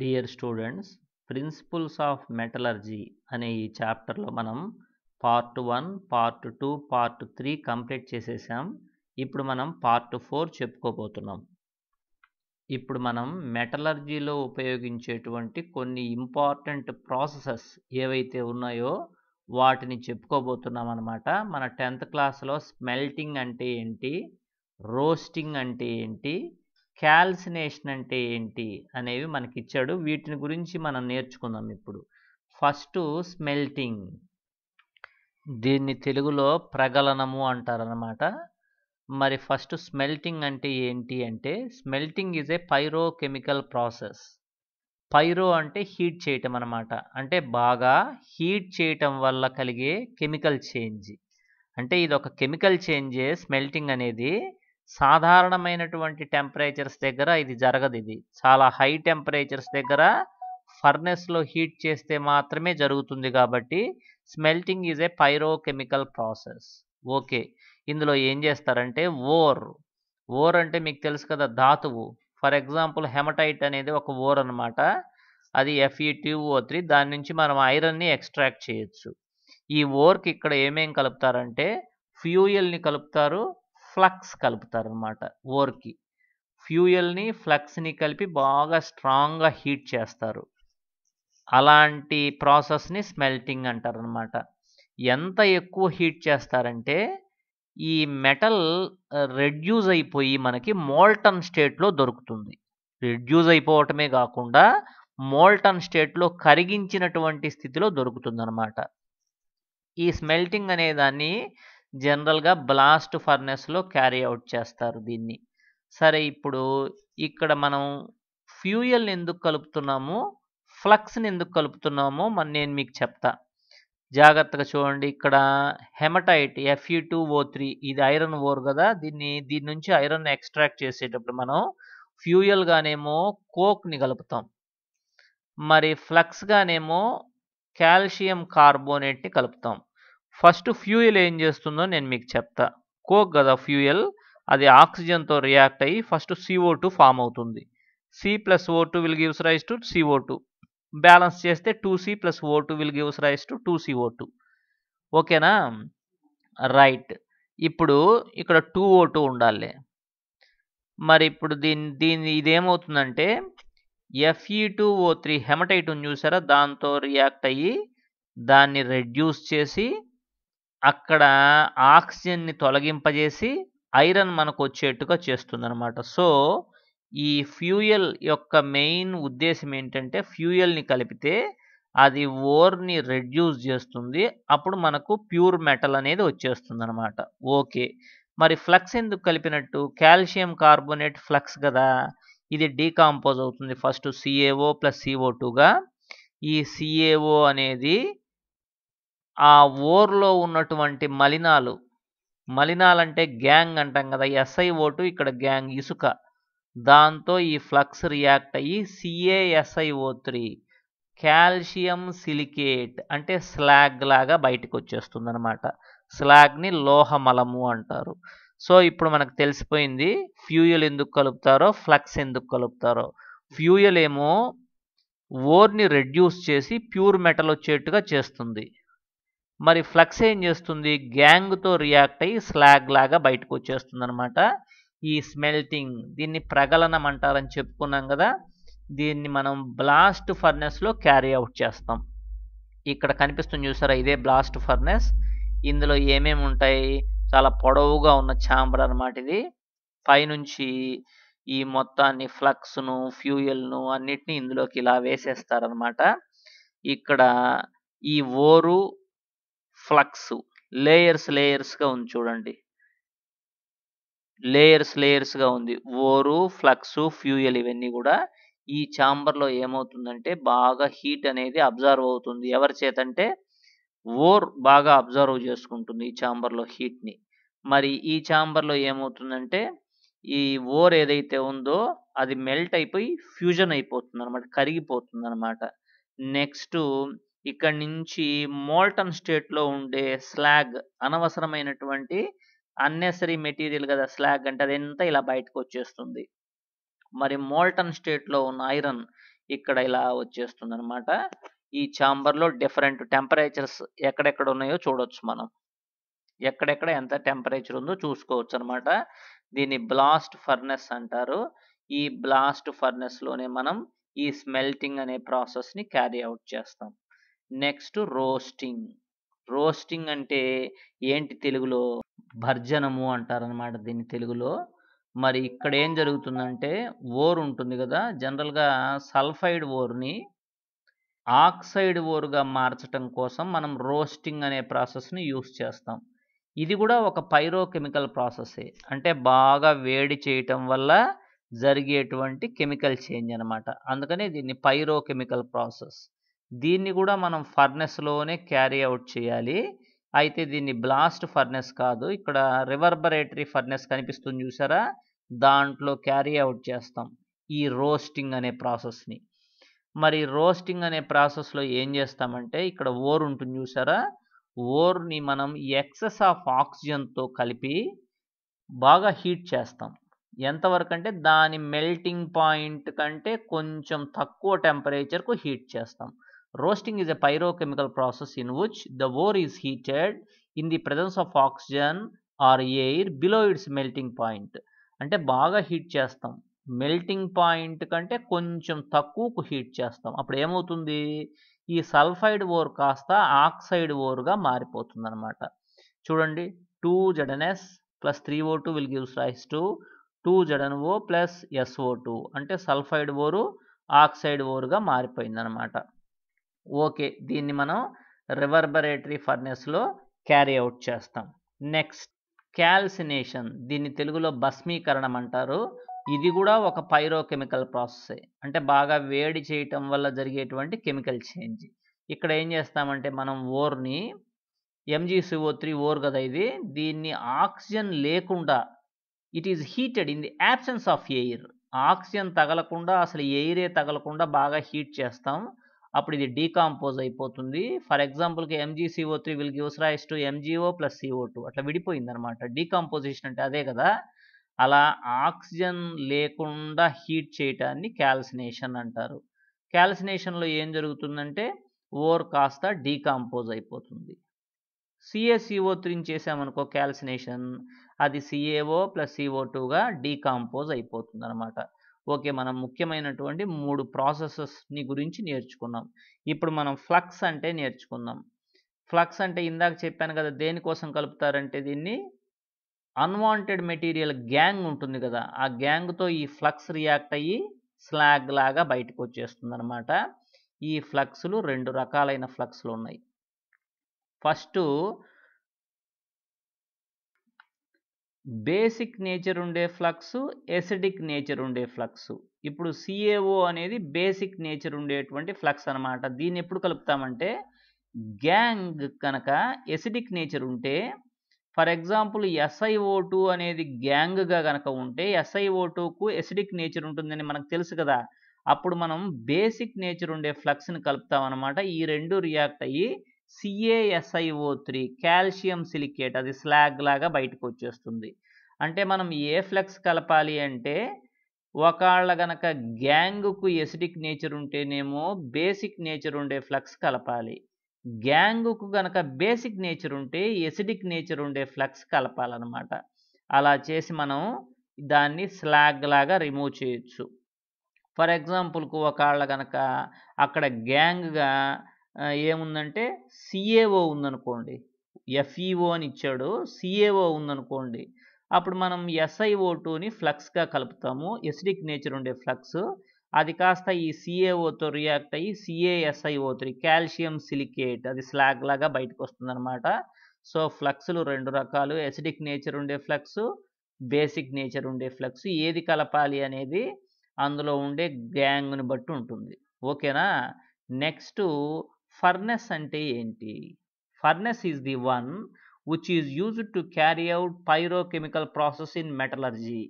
Dear students principles of metallurgy అనే ఈ చాప్టర్లో మనం part one part two part three complete చేసేసాం ఇప్పుడు మనం పార్ట్ ఫోర్ చెప్పుకోబోతున్నాం ఇప్పుడు మనం మెటలర్జీలో ఉపయోగించేటువంటి కొన్ని ఇంపార్టెంట్ ప్రాసెసెస్ ఏవైతే ఉన్నాయో వాటిని చెప్పుకోబోతున్నాం అనమాట మన టెన్త్ క్లాస్లో స్మెల్టింగ్ అంటే ఏంటి రోస్టింగ్ అంటే ఏంటి క్యాల్సినేషన్ అంటే ఏంటి అనేవి మనకి ఇచ్చాడు వీటిని గురించి మనం నేర్చుకుందాం ఇప్పుడు ఫస్ట్ స్మెల్టింగ్ దీన్ని తెలుగులో ప్రగలనము అంటారనమాట మరి ఫస్ట్ స్మెల్టింగ్ అంటే ఏంటి అంటే smelting is a pyrochemical process pyro అంటే హీట్ చేయటం అనమాట అంటే బాగా హీట్ చేయటం వల్ల కలిగే కెమికల్ చేంజ్ అంటే ఇది ఒక కెమికల్ చేంజే స్మెల్టింగ్ అనేది సాధారణమైనటువంటి టెంపరేచర్స్ దగ్గర ఇది జరగదు ఇది చాలా హై టెంపరేచర్స్ దగ్గర ఫర్నెస్లో హీట్ చేస్తే మాత్రమే జరుగుతుంది కాబట్టి smelting is a pyrochemical process okay ఇందులో ఏం చేస్తారంటే ఓర్ ఓర్ అంటే మీకు తెలుసు కదా ధాతువు ఫర్ ఎగ్జాంపుల్ హెమటైట్ అనేది ఒక ఓర్ అనమాట అది ఎఫ్ఈ ఓ త్రీ దాని నుంచి మనం ఐరన్ని ఎక్స్ట్రాక్ట్ చేయొచ్చు ఈ ఓర్కి ఇక్కడ ఏమేం కలుపుతారంటే ఫ్యూయల్ని కలుపుతారు ఫ్లక్స్ కలుపుతారు అనమాట ఓర్కి ఫ్యూయల్ని ఫ్లక్స్ని కలిపి బాగా స్ట్రాంగ్గా హీట్ చేస్తారు అలాంటి ప్రాసెస్ని స్మెల్టింగ్ అంటారు అనమాట ఎంత ఎక్కువ హీట్ చేస్తారంటే ఈ మెటల్ రెడ్యూస్ అయిపోయి మనకి మోల్టన్ స్టేట్లో దొరుకుతుంది రెడ్యూస్ అయిపోవటమే కాకుండా మోల్టన్ స్టేట్లో కరిగించినటువంటి స్థితిలో దొరుకుతుందనమాట ఈ స్మెల్టింగ్ అనే దాన్ని జనరల్గా బ్లాస్ట్ ఫర్నెస్లో క్యారీ అవుట్ చేస్తారు దీన్ని సరే ఇప్పుడు ఇక్కడ మనం ఫ్యూయల్ని ఎందుకు కలుపుతున్నాము ఫ్లక్స్ని ఎందుకు కలుపుతున్నామో మన నేను మీకు చెప్తా జాగ్రత్తగా చూడండి ఇక్కడ haematite FE two O three ఇది ఐరన్ ఓర్ కదా దీన్ని దీని నుంచి ఐరన్ ఎక్స్ట్రాక్ట్ చేసేటప్పుడు మనం ఫ్యూయల్ గానేమో కోక్ని కలుపుతాం మరి ఫ్లక్స్ గానేమో కాల్షియం కార్బోనేట్ని కలుపుతాం ఫస్ట్ ఫ్యూయల్ ఏం చేస్తుందో నేను మీకు చెప్తా కోక్ కదా ఫ్యూయల్ అది ఆక్సిజన్తో రియాక్ట్ అయ్యి ఫస్ట్ సిఓ టూ ఫామ్ అవుతుంది C plus O two will gives rise to CO two balance చేస్తే two C plus O two will gives rise to two CO two ఓకేనా రైట్ ఇప్పుడు ఇక్కడ two ఓ two ఉండాలి మరి ఇప్పుడు దీని దీని ఇదేమవుతుందంటే FE two O three haematite ఉంది చూసారా దాంతో రియాక్ట్ అయ్యి దాన్ని రెడ్యూస్ చేసి అక్కడ ఆక్సిజన్ని తొలగింపజేసి ఐరన్ మనకు వచ్చేట్టుగా చేస్తుందన్నమాట సో ఈ ఫ్యూయల్ యొక్క మెయిన్ ఉద్దేశం ఏంటంటే ఫ్యూయల్ని కలిపితే అది ఓర్ని రెడ్యూస్ చేస్తుంది అప్పుడు మనకు ప్యూర్ మెటల్ అనేది వచ్చేస్తుంది అనమాట ఓకే మరి ఫ్లక్స్ ఎందుకు కలిపినట్టు కాల్షియం కార్బోనేట్ ఫ్లక్స్ కదా ఇది డీకాంపోజ్ అవుతుంది ఫస్ట్ సిఏఓ ప్లస్ సిఓ టూగా ఈ సిఏఓ అనేది ఆ ఓర్లో ఉన్నటువంటి మలినాలు మలినాలంటే గ్యాంగ్ అంటాం కదా ఎస్ఐ ఓటు ఇక్కడ గ్యాంగ్ ఇసుక దాంతో ఈ ఫ్లక్స్ రియాక్ట్ అయ్యి ఓ త్రీ కాల్షియం సిలికేట్ అంటే స్లాగ్ లాగా బయటకు వచ్చేస్తుంది అనమాట స్లాగ్ని లోహమలము అంటారు సో ఇప్పుడు మనకు తెలిసిపోయింది ఫ్యూయల్ ఎందుకు కలుపుతారో ఫ్లక్స్ ఎందుకు కలుపుతారో ఫ్యూయల్ ఏమో ఓర్ని రెడ్యూస్ చేసి ప్యూర్ మెటల్ వచ్చేట్టుగా చేస్తుంది మరి ఫ్లక్స్ ఏం చేస్తుంది గ్యాంగ్తో రియాక్ట్ అయ్యి స్లాగ్ లాగా బయటకు వచ్చేస్తుంది అనమాట ఈ స్మెల్టింగ్ దీన్ని ప్రగలనం అంటారని చెప్పుకున్నాం కదా దీన్ని మనం బ్లాస్ట్ ఫర్నెస్లో క్యారీ అవుట్ చేస్తాం ఇక్కడ కనిపిస్తుంది చూసారా ఇదే బ్లాస్ట్ ఫర్నెస్ ఇందులో ఏమేమి ఉంటాయి చాలా పొడవుగా ఉన్న ఛాంబర్ అనమాట ఇది పైనుంచి ఈ మొత్తాన్ని ఫ్లక్స్ను ఫ్యూయల్ను అన్నిటిని ఇందులోకి ఇలా వేసేస్తారనమాట ఇక్కడ ఈ ఓరు ఫ్లక్స్ లేయర్స్ లేయర్స్గా ఉంది చూడండి లేయర్స్ లేయర్స్గా ఉంది ఓరు ఫ్లక్స్ ఫ్యూయల్ ఇవన్నీ కూడా ఈ ఛాంబర్లో ఏమవుతుందంటే బాగా హీట్ అనేది అబ్జర్వ్ అవుతుంది ఎవరి చేతంటే ఓర్ బాగా అబ్జర్వ్ చేసుకుంటుంది ఈ ఛాంబర్లో హీట్ని మరి ఈ ఛాంబర్లో ఏమవుతుందంటే ఈ ఓర్ ఏదైతే ఉందో అది మెల్ట్ అయిపోయి ఫ్యూజన్ అయిపోతుంది అనమాట కరిగిపోతుంది అనమాట నెక్స్ట్ ఇక్కడి నుంచి మోల్టన్ స్టేట్లో ఉండే స్లాగ్ అనవసరమైనటువంటి అన్నెసరీ మెటీరియల్ కదా స్లాగ్ అంటే అదంతా ఇలా బయటకు వచ్చేస్తుంది మరి మోల్టన్ స్టేట్లో ఉన్న ఐరన్ ఇక్కడ ఇలా వచ్చేస్తుంది అనమాట ఈ ఛాంబర్లో డిఫరెంట్ టెంపరేచర్స్ ఎక్కడెక్కడ ఉన్నాయో చూడవచ్చు మనం ఎక్కడెక్కడ ఎంత టెంపరేచర్ ఉందో చూసుకోవచ్చు అనమాట దీన్ని బ్లాస్ట్ ఫర్నెస్ అంటారు ఈ బ్లాస్ట్ ఫర్నెస్లోనే మనం ఈ స్మెల్టింగ్ అనే ప్రాసెస్ని క్యారీ అవుట్ చేస్తాం నెక్స్ట్ రోస్టింగ్ రోస్టింగ్ అంటే ఏంటి తెలుగులో భర్జనము అంటారనమాట దీన్ని తెలుగులో మరి ఇక్కడ ఏం జరుగుతుందంటే ఓర్ ఉంటుంది కదా జనరల్గా సల్ఫైడ్ ఓర్ని ఆక్సైడ్ ఓరుగా మార్చటం కోసం మనం రోస్టింగ్ అనే ప్రాసెస్ని యూస్ చేస్తాం ఇది కూడా ఒక పైరోకెమికల్ ప్రాసెస్సే అంటే బాగా వేడి చేయటం వల్ల జరిగేటువంటి కెమికల్ చేంజ్ అనమాట అందుకనే దీన్ని పైరోకెమికల్ ప్రాసెస్ దీన్ని కూడా మనం ఫర్నెస్లోనే క్యారీ అవుట్ చేయాలి అయితే దీన్ని బ్లాస్ట్ ఫర్నెస్ కాదు ఇక్కడ రివర్బరేటరీ ఫర్నెస్ కనిపిస్తుంది చూసారా దాంట్లో క్యారీ అవుట్ చేస్తాం ఈ రోస్టింగ్ అనే ప్రాసెస్ని మరి రోస్టింగ్ అనే ప్రాసెస్లో ఏం చేస్తామంటే ఇక్కడ ఓర్ ఉంటుంది చూసారా ఓర్ని మనం ఎక్సెస్ ఆఫ్ ఆక్సిజన్తో కలిపి బాగా హీట్ చేస్తాం ఎంతవరకు అంటే దాని మెల్టింగ్ పాయింట్ కంటే కొంచెం తక్కువ టెంపరేచర్కు హీట్ చేస్తాం Roasting is a pyrochemical process in which the ore is heated in the presence of oxygen or air below its melting point. అంటే బాగా హీట్ చేస్తాం మెల్టింగ్ పాయింట్ కంటే కొంచెం తక్కువకు హీట్ చేస్తాం అప్పుడు ఏమవుతుంది ఈ సల్ఫైడ్ ఓర్ కాస్త ఆక్సైడ్ ఓర్గా మారిపోతుంది అనమాట చూడండి two ZnS plus three O two will gives rise to two Zn O plus SO two అంటే సల్ఫైడ్ ఓరు ఆక్సైడ్ ఓరుగా మారిపోయింది అనమాట ఓకే దీన్ని మనం రివర్బరేటరీ ఫర్నెస్లో క్యారీ అవుట్ చేస్తాం నెక్స్ట్ క్యాల్సినేషన్ దీన్ని తెలుగులో భస్మీకరణం అంటారు ఇది కూడా ఒక పైరోకెమికల్ ప్రాసెసే అంటే బాగా వేడి చేయటం వల్ల జరిగేటువంటి కెమికల్ చేంజ్ ఇక్కడ ఏం చేస్తామంటే మనం ఓర్ని ఎంజీసీఓ త్రీ ఓర్ కదా ఇది దీన్ని ఆక్సిజన్ లేకుండా it is heated in the absence of air oxygen తగలకుండా అసలు ఎయిరే తగలకుండా బాగా హీట్ చేస్తాం అప్పుడు ఇది డీకాంపోజ్ అయిపోతుంది ఫర్ ఎగ్జాంపుల్కి MgCO three will gives rise to MgO plus CO two అట్లా విడిపోయింది అనమాట డీకాంపోజిషన్ అంటే అదే కదా అలా ఆక్సిజన్ లేకుండా హీట్ చేయటాన్ని క్యాల్సినేషన్ అంటారు క్యాల్సినేషన్లో ఏం జరుగుతుందంటే ఓర్ కాస్త డీకాంపోజ్ అయిపోతుంది సిఎస్ఈఓ త్రీని చేసామనుకో క్యాల్సినేషన్ అది సిఏఓ ప్లస్ సిఓ టూగా డీకాంపోజ్ అయిపోతుంది అనమాట ఓకే మనం ముఖ్యమైనటువంటి మూడు ప్రాసెసెస్ని గురించి నేర్చుకున్నాం ఇప్పుడు మనం ఫ్లక్స్ అంటే నేర్చుకుందాం ఫ్లక్స్ అంటే ఇందాక చెప్పాను కదా దేనికోసం కలుపుతారంటే దీన్ని అన్వాంటెడ్ మెటీరియల్ గ్యాంగ్ ఉంటుంది కదా ఆ గ్యాంగ్తో ఈ ఫ్లక్స్ రియాక్ట్ అయ్యి స్లాగ్ లాగా బయటకు వచ్చేస్తుంది అనమాట ఈ ఫ్లక్స్లు రెండు రకాలైన ఫ్లక్స్లు ఉన్నాయి ఫస్ట్ బేసిక్ నేచర్ ఉండే ఫ్లక్స్ ఎసిడిక్ నేచర్ ఉండే ఫ్లక్స్ ఇప్పుడు సిఏఓ అనేది బేసిక్ నేచర్ ఉండేటువంటి ఫ్లక్స్ అనమాట దీన్ని ఎప్పుడు కలుపుతామంటే గ్యాంగ్ కనుక ఎసిడిక్ నేచర్ ఉంటే ఫర్ ఎగ్జాంపుల్ ఎస్ఐఓ టూ అనేది గ్యాంగ్గా కనుక ఉంటే ఎస్ఐఓ టూకు ఎసిడిక్ నేచర్ ఉంటుందని మనకు తెలుసు కదా అప్పుడు మనం బేసిక్ నేచర్ ఉండే ఫ్లక్స్ని కలుపుతామన్నమాట ఈ రెండు రియాక్ట్ అయ్యి సిఏఎస్ఐఓ త్రీ కాల్షియం సిలికేట్ అది స్లాగ్ లాగా బయటకు వచ్చేస్తుంది అంటే మనం ఏ ఫ్లెక్స్ కలపాలి అంటే ఒకళ్ళ గనక గ్యాంగుకు ఎసిడిక్ నేచర్ ఉంటేనేమో బేసిక్ నేచర్ ఉండే ఫ్లక్స్ కలపాలి గ్యాంగుకు గనక బేసిక్ నేచర్ ఉంటే ఎసిడిక్ నేచర్ ఉండే ఫ్లక్స్ కలపాలన్నమాట అలా చేసి మనం దాన్ని స్లాగ్ లాగా రిమూవ్ చేయొచ్చు ఫర్ ఎగ్జాంపుల్కు ఒకళ్ళ గనక అక్కడ గ్యాంగ్గా ఏముందంటే సిఏఓ ఉందనుకోండి ఎఫ్ఈఓ e అని ఇచ్చాడు సిఏఓ ఉందనుకోండి అప్పుడు మనం ఎస్ఐఓ టూని ఫ్లక్స్గా కలుపుతాము ఎసిడిక్ నేచర్ ఉండే ఫ్లక్స్ అది కాస్త ఈ సిఏఓతో రియాక్ట్ అయ్యి సిఏఎస్ఐఓ త్రీ కాల్షియం సిలికేట్ అది స్లాగ్ లాగా బయటకు వస్తుందన్నమాట సో ఫ్లక్స్లు రెండు రకాలు ఎసిడిక్ నేచర్ ఉండే ఫ్లక్స్ బేసిక్ నేచర్ ఉండే ఫ్లక్స్ ఏది కలపాలి అనేది అందులో ఉండే గ్యాంగ్ని బట్టి ఉంటుంది ఓకేనా నెక్స్ట్ ఫర్నెస్ అంటే ఏంటి furnace is the one which is used to carry out pyrochemical process in metallurgy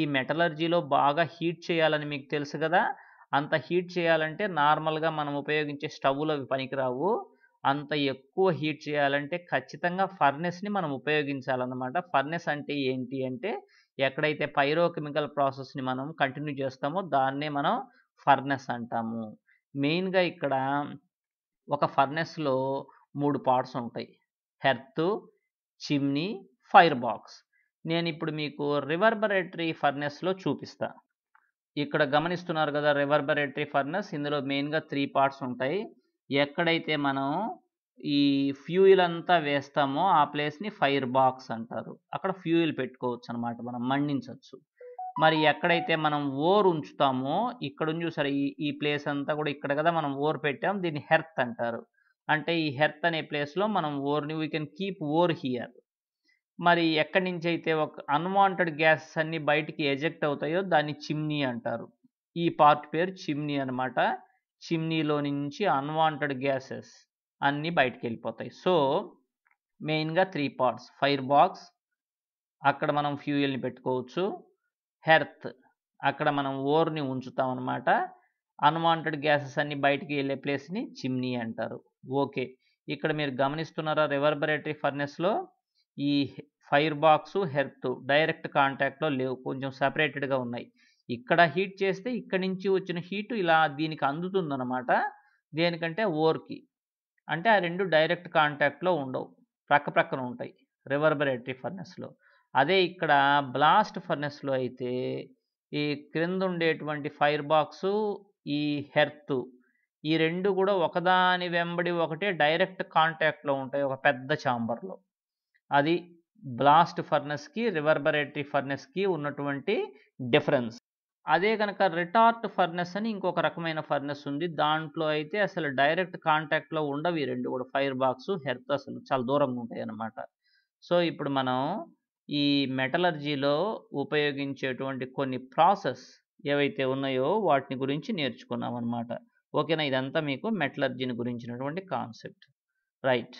ఈ మెటలర్జీలో బాగా హీట్ చేయాలని మీకు తెలుసు కదా అంత హీట్ చేయాలంటే నార్మల్గా మనం ఉపయోగించే స్టవ్లో అవి పనికిరావు అంత ఎక్కువ హీట్ చేయాలంటే ఖచ్చితంగా ఫర్నెస్ని మనం ఉపయోగించాలన్నమాట ఫర్నెస్ అంటే ఏంటి అంటే ఎక్కడైతే పైరోకెమికల్ ప్రాసెస్ని మనం కంటిన్యూ చేస్తామో దాన్నే మనం ఫర్నెస్ అంటాము మెయిన్గా ఇక్కడ ఒక ఫర్నెస్లో మూడు పార్ట్స్ ఉంటాయి హెర్త్ చిమ్నీ ఫైర్ బాక్స్ నేను ఇప్పుడు మీకు రివర్బరేటరీ ఫర్నెస్లో చూపిస్తా ఇక్కడ గమనిస్తున్నారు కదా రివర్బరేటరీ ఫర్నెస్ ఇందులో మెయిన్గా త్రీ పార్ట్స్ ఉంటాయి ఎక్కడైతే మనం ఈ ఫ్యూయిల్ అంతా వేస్తామో ఆ ప్లేస్ని ఫైర్ బాక్స్ అంటారు అక్కడ ఫ్యూయిల్ పెట్టుకోవచ్చు అనమాట మనం మండించవచ్చు మరి ఎక్కడైతే మనం ఓర్ ఉంచుతామో ఇక్కడ ఉంచుసారు ఈ ఈ ప్లేస్ అంతా కూడా ఇక్కడ కదా మనం ఓర్ పెట్టాం దీన్ని హెర్త్ అంటారు అంటే ఈ హెర్త్ అనే ప్లేస్లో మనం ఓర్ని we can keep ore here మరి ఎక్కడి నుంచి అయితే ఒక అన్వాంటెడ్ గ్యాసెస్ అన్నీ బయటికి ఎజెక్ట్ అవుతాయో దాన్ని చిమ్నీ అంటారు ఈ పార్ట్ పేరు చిమ్నీ అనమాట చిమ్నీలో నుంచి అన్వాంటెడ్ గ్యాసెస్ అన్నీ బయటికి వెళ్ళిపోతాయి సో మెయిన్గా త్రీ పార్ట్స్ ఫైర్ బాక్స్ అక్కడ మనం ఫ్యూయల్ని పెట్టుకోవచ్చు హెర్త్ అక్కడ మనం ఓర్ని ఉంచుతాం అనమాట అన్వాంటెడ్ గ్యాసెస్ అన్ని బయటికి వెళ్ళే ప్లేస్ని చిమ్నీ అంటారు ఓకే ఇక్కడ మీరు గమనిస్తున్నారా రివర్బరేటరీ ఫర్నెస్లో ఈ ఫైర్ బాక్స్ హెర్త్ డైరెక్ట్ కాంటాక్ట్లో లేవు కొంచెం సపరేటెడ్గా ఉన్నాయి ఇక్కడ హీట్ చేస్తే ఇక్కడ నుంచి వచ్చిన హీటు ఇలా దీనికి అందుతుందన్నమాట దేనికంటే ఓర్కి అంటే ఆ రెండు డైరెక్ట్ కాంటాక్ట్లో ఉండవు ప్రక్క ప్రక్కన ఉంటాయి రివర్బరేటరీ ఫర్నెస్లో అదే ఇక్కడ బ్లాస్ట్ ఫర్నెస్లో అయితే ఈ క్రింద ఉండేటువంటి ఫైర్ బాక్సు ఈ హెర్త్ ఈ రెండు కూడా ఒకదాని వెంబడి ఒకటే డైరెక్ట్ కాంటాక్ట్లో ఉంటాయి ఒక పెద్ద ఛాంబర్లో అది బ్లాస్ట్ ఫర్నెస్కి రివర్బరేటరీ ఫర్నెస్కి ఉన్నటువంటి డిఫరెన్స్ అదే కనుక రిటార్ట్ ఫర్నెస్ అని ఇంకొక రకమైన ఫర్నెస్ ఉంది దాంట్లో అయితే అసలు డైరెక్ట్ కాంటాక్ట్లో ఉండవు ఈ రెండు కూడా ఫైర్ బాక్స్ హెర్త్ అసలు చాలా దూరంగా ఉంటాయి అన్నమాట సో ఇప్పుడు మనం ఈ మెటలర్జీలో ఉపయోగించేటువంటి కొన్ని ప్రాసెస్ ఏవైతే ఉన్నాయో వాటిని గురించి నేర్చుకున్నాం అనమాట ఓకేనా ఇదంతా మీకు మెటలర్జీని గురించినటువంటి కాన్సెప్ట్ రైట్